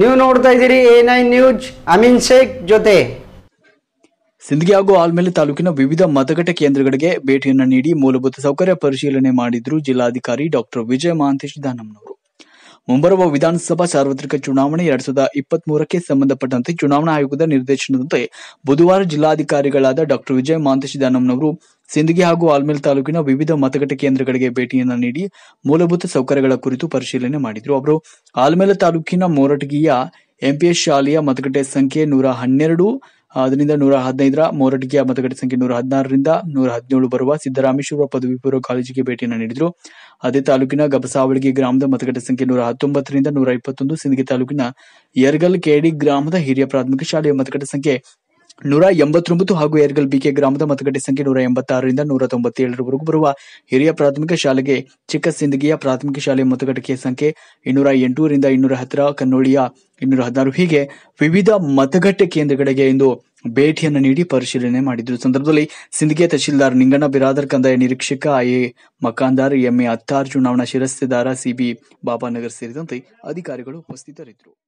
ನೀವು ನೋಡ್ತಾ ಇದ್ದೀರಿ A nine news Amin Shaikh ಜೊತೆ ಸಿಂದಗಿ ಹಾಗೂ ಆಲ್ಮೇಲೆ ತಾಲೂಕಿನ ವಿವಿಧ ಮತಗಟ್ಟೆ ಕೇಂದ್ರಗಳಿಗೆ ಭೇಟಿಯನ್ನು ನೀಡಿ ಮೂಲಭೂತ ಸೌಕರ್ಯ ಪರಿಶೀಲನೆ ಮಾಡಿದ್ರು ಜಿಲ್ಲಾಧಿಕಾರಿ ಡಾಕ್ಟರ್ ವಿಜಯ ಮಹಾಂತೇಶ್ ದಾನಮ್ಮನವರು ಮುಂಬರುವ ವಿಧಾನಸಭಾ ಸಾರ್ವತ್ರಿಕ ಚುನಾವಣೆ ಎರಡ್ ಸಾವಿರದ ಇಪ್ಪತ್ತ್ ಮೂರಕ್ಕೆ ಸಂಬಂಧಪಟ್ಟಂತೆ ಚುನಾವಣಾ ಆಯೋಗದ ನಿರ್ದೇಶನದಂತೆ ಬುಧವಾರ ಜಿಲ್ಲಾಧಿಕಾರಿಗಳಾದ ಡಾಕ್ಟರ್ ವಿಜಯ್ ಮಾಂತಶಿದಾನಂನವರು ಅವರು ಸಿಂದಗಿ ಹಾಗೂ ಆಲ್ಮೇಲ್ ತಾಲೂಕಿನ ವಿವಿಧ ಮತಗಟ್ಟೆ ಕೇಂದ್ರಗಳಿಗೆ ಭೇಟಿಯನ್ನು ನೀಡಿ ಮೂಲಭೂತ ಸೌಕರ್ಯಗಳ ಕುರಿತು ಪರಿಶೀಲನೆ ಮಾಡಿದರು ಅವರು ಆಲ್ಮೇಲ ತಾಲೂಕಿನ ಮೋರಟಗಿಯ ಎಂಪಿಎಸ್ ಶಾಲೆಯ ಮತಗಟ್ಟೆ ಸಂಖ್ಯೆ ನೂರ ಹನ್ನೆರಡು ಅದರಿಂದ ನೂರ ಹದಿನೈದರ ಮೋರಡ್ಗಿಯ ಮತಗಟ್ಟೆ ಸಂಖ್ಯೆ ನೂರ ಹದಿನಾರರಿಂದ ನೂರ ಹದಿನೇಳು ಬರುವ ಸಿದ್ದರಾಮೇಶ್ವರ ಪದವಿ ಪೂರ್ವ ಕಾಲೇಜಿಗೆ ಭೇಟಿಯನ್ನು ನೀಡಿದರು ಅದೇ ತಾಲೂಕಿನ ಗಬಸಾವಳಿಗೆ ಗ್ರಾಮದ ಮತಗಟ್ಟೆ ಸಂಖ್ಯೆ ನೂರ ಹತ್ತೊಂಬತ್ತರಿಂದ ನೂರ ಇಪ್ಪತ್ತೊಂದು ಸಿಂದಗಿ ತಾಲೂಕಿನ ಯರ್ಗಲ್ ಕೆಡಿ ಗ್ರಾಮದ ಹಿರಿಯ ಪ್ರಾಥಮಿಕ ಶಾಲೆಯ ಮತಗಟ್ಟೆ ಸಂಖ್ಯೆ ನೂರ ಎಂಬತ್ತೊಂಬತ್ತು ಹಾಗೂ ಏರ್ಗಲ್ ಬಿಕೆ ಗ್ರಾಮದ ಮತಗಟ್ಟೆ ಸಂಖ್ಯೆ ನೂರ ಎಂಬತ್ತಾರರಿಂದ ನೂರ ತೊಂಬತ್ತೇಳರವರೆಗೂ ಬರುವ ಹಿರಿಯ ಪ್ರಾಥಮಿಕ ಶಾಲೆಗೆ ಚಿಕ್ಕ ಸಿಂದಗಿಯ ಪ್ರಾಥಮಿಕ ಶಾಲೆ ಮತಗಟ್ಟೆ ಸಂಖ್ಯೆ ಇನ್ನೂರ ಎಂಟೂರಿಂದ ಇನ್ನೂರ ಹತ್ತಿರ ಕನ್ನೋಳಿಯ ಇನ್ನೂರ ಹದಿನಾರು ಹೀಗೆ ವಿವಿಧ ಮತಗಟ್ಟೆ ಕೇಂದ್ರಗಳಿಗೆ ಇಂದು ಭೇಟಿಯನ್ನು ನೀಡಿ ಪರಿಶೀಲನೆ ಮಾಡಿದ್ರು ಸಂದರ್ಭದಲ್ಲಿ ಸಿಂದಗಿಯ ತಹಶೀಲ್ದಾರ್ ನಿಂಗಣ್ಣ ಬಿರಾದರ್ ಕಂದಾಯ ನಿರೀಕ್ಷಕ ಎ ಮಕಾಂದಾರ್ ಎಂಎ ಅತ್ತಾರ್ ಚುನಾವಣಾ ಶಿರಸ್ತೆದಾರ ಸಿಬಿ ಬಾಬಾನಗರ್ ಸೇರಿದಂತೆ ಅಧಿಕಾರಿಗಳು ಉಪಸ್ಥಿತರಿದ್ದರು